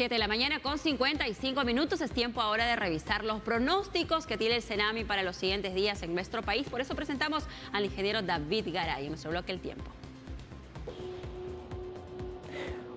7 de la mañana con 55 minutos. Es tiempo ahora de revisar los pronósticos que tiene el tsunami para los siguientes días en nuestro país. Por eso presentamos al ingeniero David Garay en nuestro bloque El Tiempo.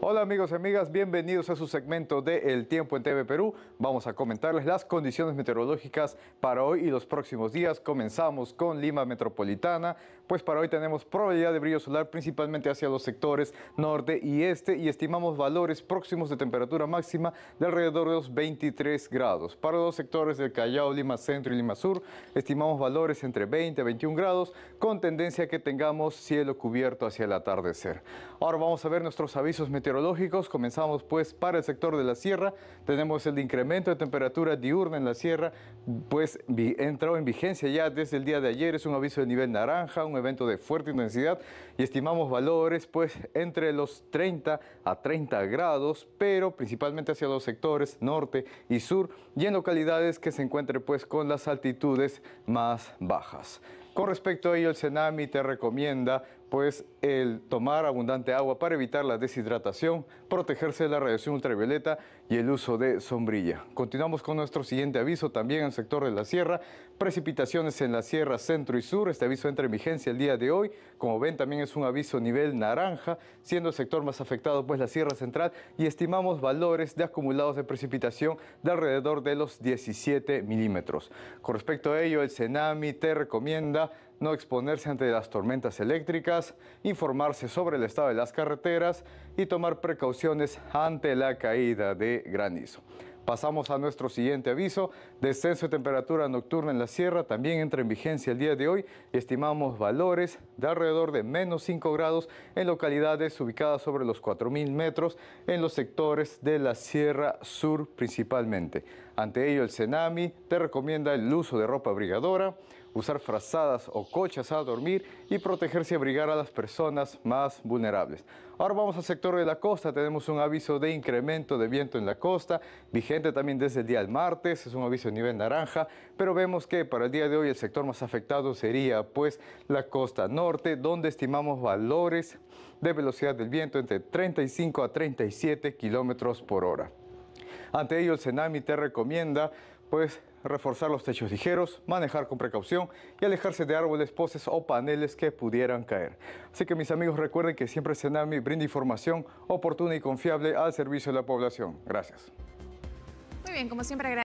Hola amigos y amigas, bienvenidos a su segmento de El Tiempo en TV Perú. Vamos a comentarles las condiciones meteorológicas para hoy y los próximos días. Comenzamos con Lima Metropolitana pues para hoy tenemos probabilidad de brillo solar principalmente hacia los sectores norte y este y estimamos valores próximos de temperatura máxima de alrededor de los 23 grados. Para los sectores del Callao, Lima Centro y Lima Sur estimamos valores entre 20 a 21 grados con tendencia que tengamos cielo cubierto hacia el atardecer. Ahora vamos a ver nuestros avisos meteorológicos. Comenzamos pues para el sector de la sierra. Tenemos el incremento de temperatura diurna en la sierra pues entró en vigencia ya desde el día de ayer. Es un aviso de nivel naranja, un evento de fuerte intensidad y estimamos valores pues entre los 30 a 30 grados, pero principalmente hacia los sectores norte y sur y en localidades que se encuentren pues con las altitudes más bajas. Con respecto a ello, el Senami te recomienda pues el tomar abundante agua para evitar la deshidratación, protegerse de la radiación ultravioleta y el uso de sombrilla. Continuamos con nuestro siguiente aviso también en el sector de la sierra, precipitaciones en la sierra centro y sur, este aviso entra en vigencia el día de hoy, como ven también es un aviso nivel naranja, siendo el sector más afectado pues la sierra central y estimamos valores de acumulados de precipitación de alrededor de los 17 milímetros. Con respecto a ello, el Senami te recomienda no exponerse ante las tormentas eléctricas, informarse sobre el estado de las carreteras y tomar precauciones ante la caída de granizo. Pasamos a nuestro siguiente aviso. Descenso de temperatura nocturna en la sierra también entra en vigencia el día de hoy. Estimamos valores de alrededor de menos 5 grados en localidades ubicadas sobre los 4.000 metros en los sectores de la sierra sur principalmente. Ante ello, el CENAMI te recomienda el uso de ropa abrigadora, usar frazadas o cochas a dormir y protegerse y abrigar a las personas más vulnerables. Ahora vamos al sector de la costa, tenemos un aviso de incremento de viento en la costa, vigente también desde el día del martes, es un aviso de nivel naranja, pero vemos que para el día de hoy el sector más afectado sería pues la costa norte, donde estimamos valores de velocidad del viento entre 35 a 37 kilómetros por hora. Ante ello, el Senami te recomienda pues reforzar los techos ligeros, manejar con precaución y alejarse de árboles, poses o paneles que pudieran caer. Así que mis amigos recuerden que siempre Senami brinda información oportuna y confiable al servicio de la población. Gracias. Muy bien, como siempre, gracias.